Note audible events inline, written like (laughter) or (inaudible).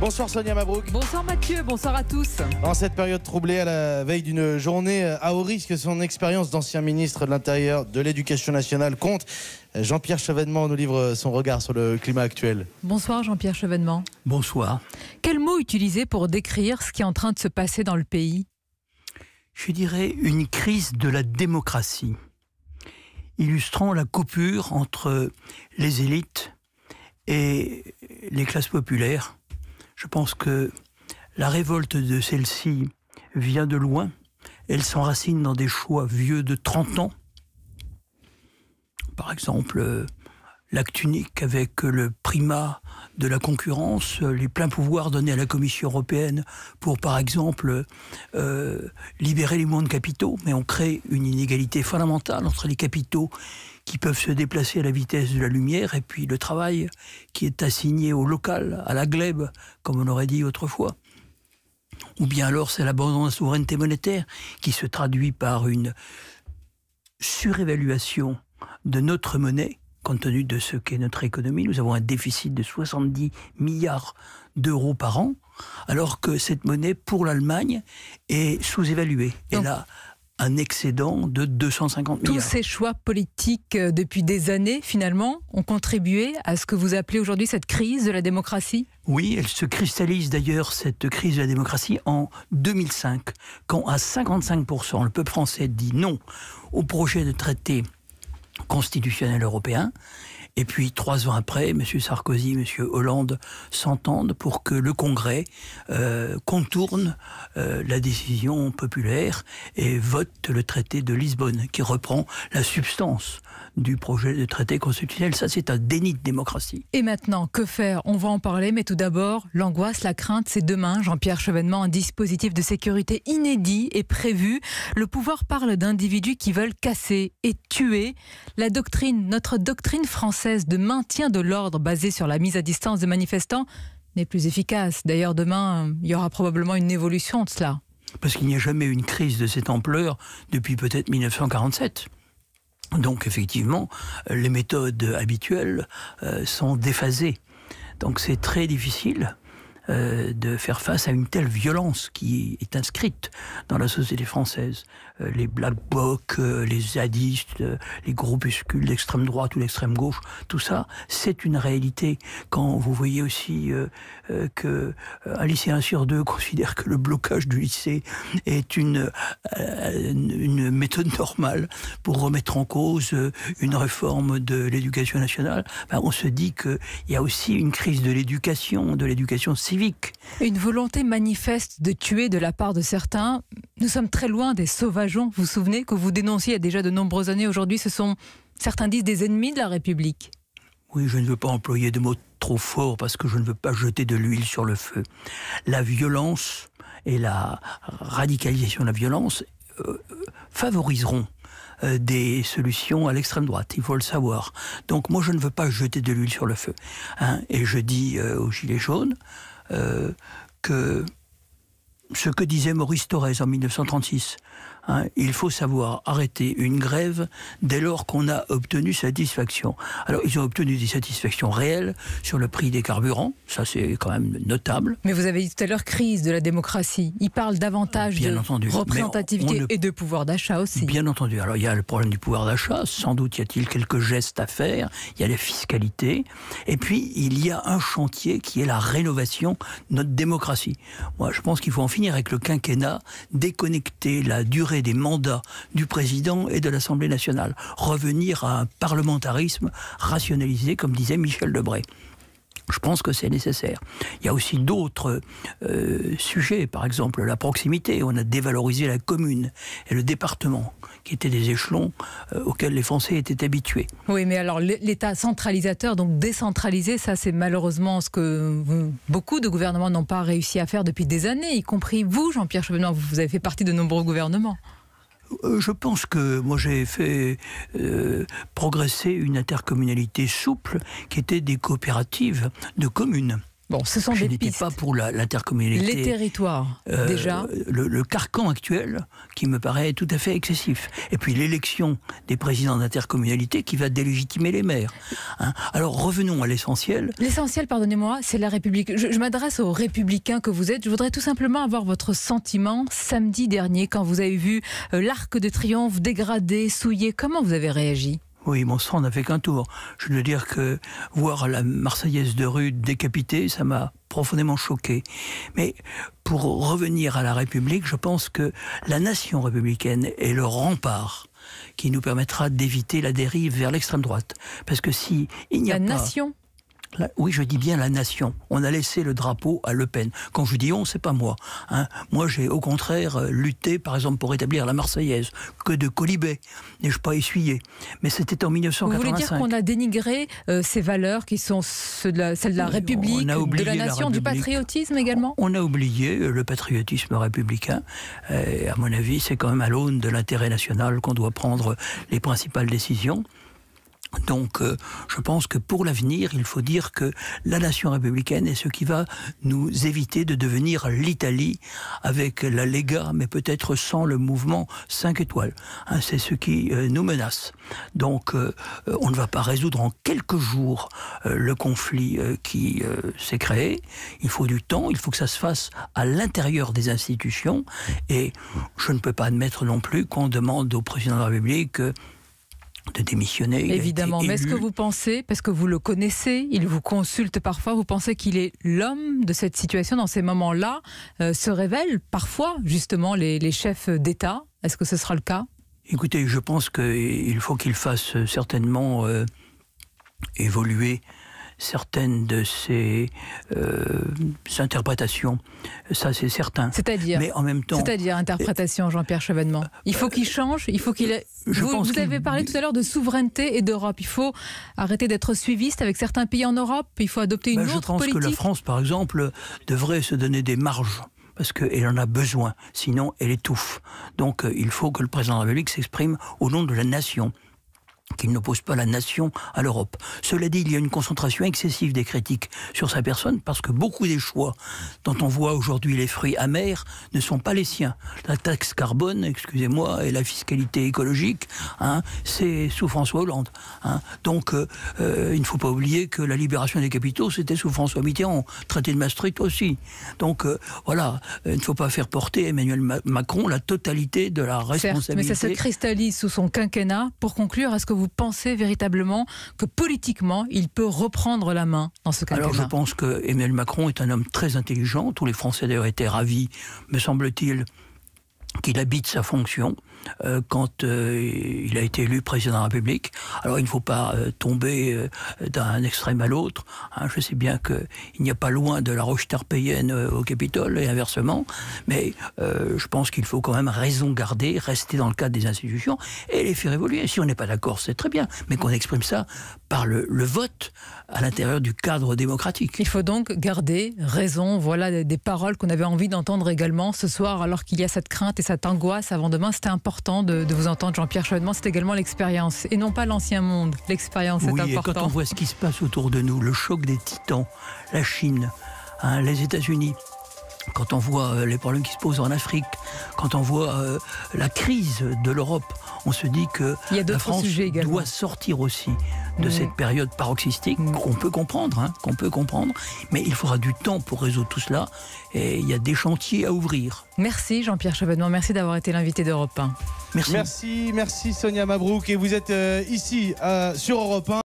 Bonsoir Sonia Mabrouk. Bonsoir Mathieu, bonsoir à tous. En cette période troublée, à la veille d'une journée à haut risque, son expérience d'ancien ministre de l'Intérieur, de l'Éducation nationale compte. Jean-Pierre Chevènement nous livre son regard sur le climat actuel. Bonsoir Jean-Pierre Chevènement. Bonsoir. Quel mot utiliser pour décrire ce qui est en train de se passer dans le pays Je dirais une crise de la démocratie, illustrant la coupure entre les élites et les classes populaires je pense que la révolte de celle-ci vient de loin. Elle s'enracine dans des choix vieux de 30 ans. Par exemple, euh, l'acte unique avec le primat de la concurrence, les pleins pouvoirs donnés à la Commission européenne pour, par exemple, euh, libérer les mondes de capitaux, mais on crée une inégalité fondamentale entre les capitaux qui peuvent se déplacer à la vitesse de la lumière et puis le travail qui est assigné au local, à la glèbe, comme on aurait dit autrefois. Ou bien alors c'est l'abandon de la souveraineté monétaire qui se traduit par une surévaluation de notre monnaie compte tenu de ce qu'est notre économie. Nous avons un déficit de 70 milliards d'euros par an, alors que cette monnaie, pour l'Allemagne, est sous-évaluée. Elle a un excédent de 250 milliards. Tous ces choix politiques euh, depuis des années, finalement, ont contribué à ce que vous appelez aujourd'hui cette crise de la démocratie Oui, elle se cristallise d'ailleurs, cette crise de la démocratie, en 2005, quand à 55%, le peuple français dit non au projet de traité constitutionnel européen. Et puis, trois ans après, M. Sarkozy, M. Hollande s'entendent pour que le Congrès euh, contourne euh, la décision populaire et vote le traité de Lisbonne, qui reprend la substance du projet de traité constitutionnel. Ça, c'est un déni de démocratie. Et maintenant, que faire On va en parler, mais tout d'abord, l'angoisse, la crainte, c'est demain, Jean-Pierre Chevènement, un dispositif de sécurité inédit et prévu. Le pouvoir parle d'individus qui veulent casser et tuer. La doctrine, notre doctrine française de maintien de l'ordre basée sur la mise à distance des manifestants n'est plus efficace. D'ailleurs, demain, il y aura probablement une évolution de cela. Parce qu'il n'y a jamais eu une crise de cette ampleur depuis peut-être 1947. Donc effectivement, les méthodes habituelles euh, sont déphasées. Donc c'est très difficile euh, de faire face à une telle violence qui est inscrite dans la société française. Euh, les black box, euh, les zadistes, les groupuscules d'extrême droite ou d'extrême gauche, tout ça, c'est une réalité. Quand vous voyez aussi que un lycéen sur deux (laughs) considère que le blocage du lycée est une, une méthode normale pour remettre en cause une réforme de l'éducation nationale, ben, on se dit qu'il y a aussi une crise de l'éducation, de l'éducation civile une volonté manifeste de tuer de la part de certains. Nous sommes très loin des sauvageons, vous vous souvenez, que vous dénonciez il y a déjà de nombreuses années. Aujourd'hui, ce sont, certains disent, des ennemis de la République. Oui, je ne veux pas employer de mots trop forts parce que je ne veux pas jeter de l'huile sur le feu. La violence et la radicalisation de la violence euh, favoriseront euh, des solutions à l'extrême droite, il faut le savoir. Donc moi je ne veux pas jeter de l'huile sur le feu. Hein. Et je dis euh, aux Gilets jaunes, euh, que ce que disait Maurice Thorez en 1936, Hein, il faut savoir arrêter une grève dès lors qu'on a obtenu satisfaction. Alors, ils ont obtenu des satisfactions réelles sur le prix des carburants. Ça, c'est quand même notable. Mais vous avez dit tout à l'heure crise de la démocratie. Ils parlent davantage de représentativité et de pouvoir d'achat aussi. Bien entendu. Alors, il y a le problème du pouvoir d'achat. Sans doute, y a-t-il quelques gestes à faire. Il y a la fiscalité. Et puis, il y a un chantier qui est la rénovation de notre démocratie. Moi, je pense qu'il faut en finir avec le quinquennat, déconnecter la durée des mandats du président et de l'Assemblée nationale. Revenir à un parlementarisme rationalisé, comme disait Michel Debray. Je pense que c'est nécessaire. Il y a aussi d'autres euh, sujets, par exemple la proximité. On a dévalorisé la commune et le département, qui étaient des échelons euh, auxquels les Français étaient habitués. Oui, mais alors l'État centralisateur, donc décentralisé, ça c'est malheureusement ce que beaucoup de gouvernements n'ont pas réussi à faire depuis des années, y compris vous, Jean-Pierre Chevènement. Vous avez fait partie de nombreux gouvernements. Euh, je pense que moi j'ai fait euh, progresser une intercommunalité souple qui était des coopératives de communes ce sont des pas pour l'intercommunalité. Les territoires, euh, déjà. Le, carcan actuel, qui me paraît tout à fait excessif. Et puis l'élection des présidents d'intercommunalité qui va délégitimer les maires. Hein. Alors revenons à l'essentiel. L'essentiel, pardonnez-moi, c'est la République. je m'adresse aux républicains que vous êtes. Je voudrais tout simplement avoir votre sentiment samedi dernier, quand vous avez vu euh, l'arc de triomphe dégradé, souillé. Comment vous avez réagi oui, mon sang n'a fait qu'un tour. Je veux dire que voir la Marseillaise de rue décapitée, ça m'a profondément choqué. Mais pour revenir à la République, je pense que la nation républicaine est le rempart qui nous permettra d'éviter la dérive vers l'extrême droite. Parce que si il n'y a la pas... nation oui, je dis bien la nation. On a laissé le drapeau à Le Pen. Quand je dis on, c'est pas moi. Hein. Moi, j'ai au contraire euh, lutté, par exemple, pour établir la Marseillaise, que de Colibet. N'ai-je pas essuyé Mais c'était en 1985. Vous voulez dire qu'on a dénigré euh, ces valeurs qui sont celles de la, République, de la nation, du patriotisme également On a oublié euh, le patriotisme républicain. Et à mon avis, c'est quand même à l'aune de l'intérêt national qu'on doit prendre les principales décisions. Donc euh, je pense que pour l'avenir, il faut dire que la nation républicaine est ce qui va nous éviter de devenir l'Italie avec la Lega, mais peut-être sans le mouvement 5 étoiles. Hein, c'est ce qui euh, nous menace. Donc euh, on ne va pas résoudre en quelques jours le conflit qui s'est créé. Il faut du temps, il faut que ça se fasse à l'intérieur des institutions. Et je ne peux pas admettre non plus qu'on demande au président de la République de démissionner. Évidemment, mais est-ce que vous pensez, parce que vous le connaissez, il vous consulte parfois, vous pensez qu'il est l'homme de cette situation dans ces moments-là euh, Se révèlent parfois justement les, chefs d'État Est-ce que ce sera le cas Écoutez, je pense qu'il faut qu'il fasse certainement euh, évoluer certaines de ces euh, interprétations. Ça, c'est certain. C'est-à-dire Mais en même temps. C'est-à-dire interprétation, euh, Jean-Pierre Chevènement. Il faut qu'il change. Il faut qu'il. Vous, vous, avez parlé tout à l'heure de souveraineté et d'Europe. Il faut arrêter d'être suiviste avec certains pays en Europe. Il faut adopter une ben, autre politique. Je pense que la France, par exemple, devrait se donner des marges parce qu'elle en a besoin, sinon elle étouffe. Donc euh, il faut que le président de la République s'exprime au nom de la nation qu'il n'oppose pas la nation à l'Europe. Cela dit, il y a une concentration excessive des critiques sur sa personne parce que beaucoup des choix dont on voit aujourd'hui les fruits amers ne sont pas les siens. La taxe carbone, excusez-moi, et la fiscalité écologique, hein, c'est sous François Hollande. Hein. Donc, euh, euh, il ne faut pas oublier que la libération des capitaux, c'était sous François Mitterrand, traité de Maastricht aussi. Donc, euh, voilà, il ne faut pas faire porter Emmanuel Macron la totalité de la responsabilité. Certes, mais ça se cristallise sous son quinquennat. Pour conclure, à ce que vous vous pensez véritablement que politiquement, il peut reprendre la main dans ce cas-là Alors je pense que Emmanuel Macron est un homme très intelligent. Tous les Français d'ailleurs étaient ravis, me semble-t-il, qu'il habite sa fonction euh, quand euh, il a été élu président de la République. Alors il ne faut pas euh, tomber d'un extrême à l'autre. Hein. Je sais bien qu'il n'y a pas loin de la roche tarpéienne au Capitole et inversement, mais je pense qu'il faut quand même raison garder, rester dans le cadre des institutions et les faire évoluer. Si on n'est pas d'accord, c'est très bien, mais qu'on exprime ça par le, vote à l'intérieur du cadre démocratique. Il faut donc garder raison. Voilà des, paroles qu'on avait envie d'entendre également ce soir alors qu'il y a cette crainte et cette angoisse avant demain. C'était important de, vous entendre, Jean-Pierre Chaudement. C'est également l'expérience, et non pas l'ancien monde. L'expérience est importante. quand on voit ce qui se passe autour de nous, le choc des titans, la Chine, hein, les États-Unis, quand on voit euh, les problèmes qui se posent en Afrique, quand on voit euh, la crise de l'Europe, on se dit que la France doit sortir aussi de cette période paroxystique qu'on peut comprendre, hein, qu'on peut comprendre, mais il faudra du temps pour résoudre tout cela et il y a des chantiers à ouvrir. Merci Jean-Pierre Chevènement, merci d'avoir été l'invité d'Europe 1. Merci. merci. Merci, Sonia Mabrouk et vous êtes euh, ici euh, sur Europe 1.